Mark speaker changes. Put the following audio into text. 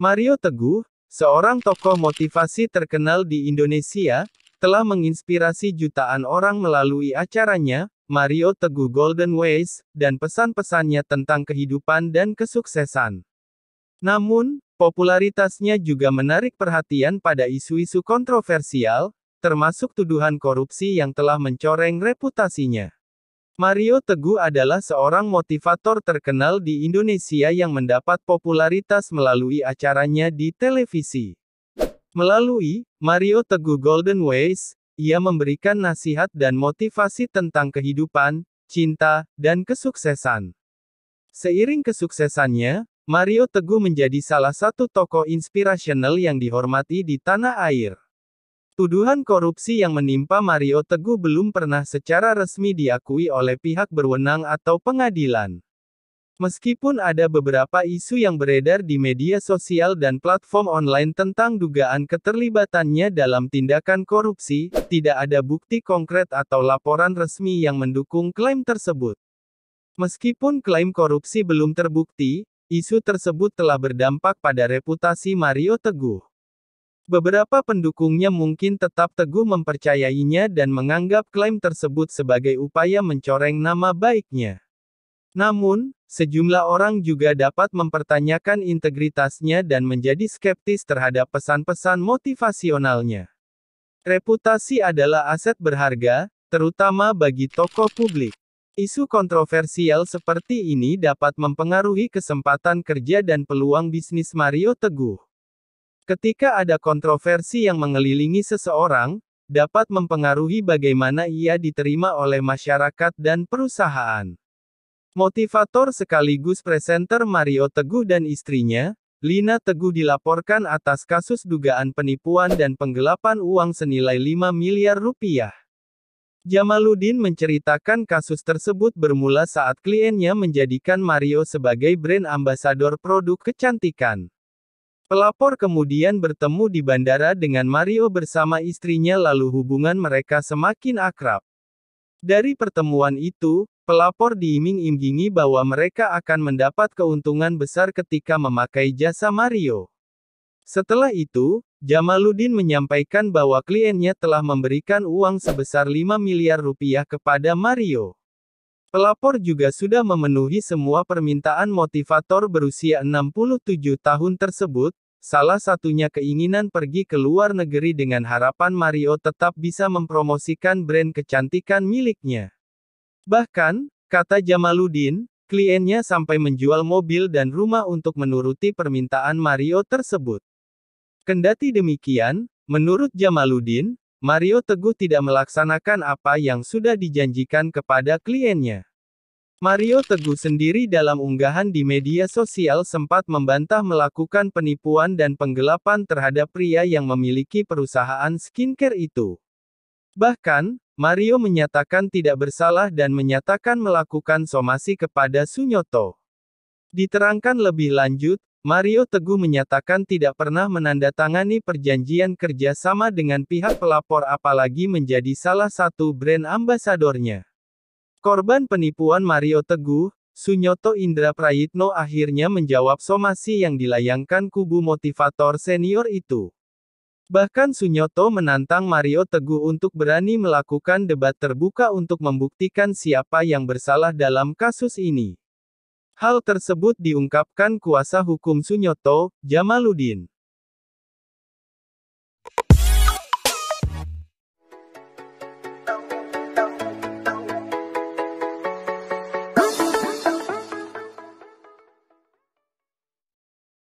Speaker 1: Mario Teguh, seorang tokoh motivasi terkenal di Indonesia, telah menginspirasi jutaan orang melalui acaranya, Mario Teguh Golden Ways, dan pesan-pesannya tentang kehidupan dan kesuksesan. Namun, popularitasnya juga menarik perhatian pada isu-isu kontroversial, termasuk tuduhan korupsi yang telah mencoreng reputasinya. Mario Teguh adalah seorang motivator terkenal di Indonesia yang mendapat popularitas melalui acaranya di televisi. Melalui Mario Teguh Golden Ways, ia memberikan nasihat dan motivasi tentang kehidupan, cinta, dan kesuksesan. Seiring kesuksesannya, Mario Teguh menjadi salah satu tokoh inspirasional yang dihormati di tanah air. Tuduhan korupsi yang menimpa Mario Teguh belum pernah secara resmi diakui oleh pihak berwenang atau pengadilan. Meskipun ada beberapa isu yang beredar di media sosial dan platform online tentang dugaan keterlibatannya dalam tindakan korupsi, tidak ada bukti konkret atau laporan resmi yang mendukung klaim tersebut. Meskipun klaim korupsi belum terbukti, isu tersebut telah berdampak pada reputasi Mario Teguh. Beberapa pendukungnya mungkin tetap teguh mempercayainya dan menganggap klaim tersebut sebagai upaya mencoreng nama baiknya. Namun, sejumlah orang juga dapat mempertanyakan integritasnya dan menjadi skeptis terhadap pesan-pesan motivasionalnya. Reputasi adalah aset berharga, terutama bagi tokoh publik. Isu kontroversial seperti ini dapat mempengaruhi kesempatan kerja dan peluang bisnis Mario Teguh. Ketika ada kontroversi yang mengelilingi seseorang, dapat mempengaruhi bagaimana ia diterima oleh masyarakat dan perusahaan. Motivator sekaligus presenter Mario Teguh dan istrinya, Lina Teguh dilaporkan atas kasus dugaan penipuan dan penggelapan uang senilai 5 miliar rupiah. Jamaluddin menceritakan kasus tersebut bermula saat kliennya menjadikan Mario sebagai brand ambasador produk kecantikan. Pelapor kemudian bertemu di bandara dengan Mario bersama istrinya lalu hubungan mereka semakin akrab. Dari pertemuan itu, pelapor diiming-imingi bahwa mereka akan mendapat keuntungan besar ketika memakai jasa Mario. Setelah itu, Jamaluddin menyampaikan bahwa kliennya telah memberikan uang sebesar 5 miliar rupiah kepada Mario. Pelapor juga sudah memenuhi semua permintaan motivator berusia 67 tahun tersebut, salah satunya keinginan pergi ke luar negeri dengan harapan Mario tetap bisa mempromosikan brand kecantikan miliknya. Bahkan, kata Jamaluddin, kliennya sampai menjual mobil dan rumah untuk menuruti permintaan Mario tersebut. Kendati demikian, menurut Jamaluddin, Mario Teguh tidak melaksanakan apa yang sudah dijanjikan kepada kliennya. Mario Teguh sendiri dalam unggahan di media sosial sempat membantah melakukan penipuan dan penggelapan terhadap pria yang memiliki perusahaan skincare itu. Bahkan, Mario menyatakan tidak bersalah dan menyatakan melakukan somasi kepada Sunyoto. Diterangkan lebih lanjut, Mario Teguh menyatakan tidak pernah menandatangani perjanjian kerja sama dengan pihak pelapor apalagi menjadi salah satu brand ambasadornya. Korban penipuan Mario Teguh, Sunyoto Indra Prayitno akhirnya menjawab somasi yang dilayangkan kubu motivator senior itu. Bahkan Sunyoto menantang Mario Teguh untuk berani melakukan debat terbuka untuk membuktikan siapa yang bersalah dalam kasus ini. Hal tersebut diungkapkan kuasa hukum Sunyoto, Jamaluddin.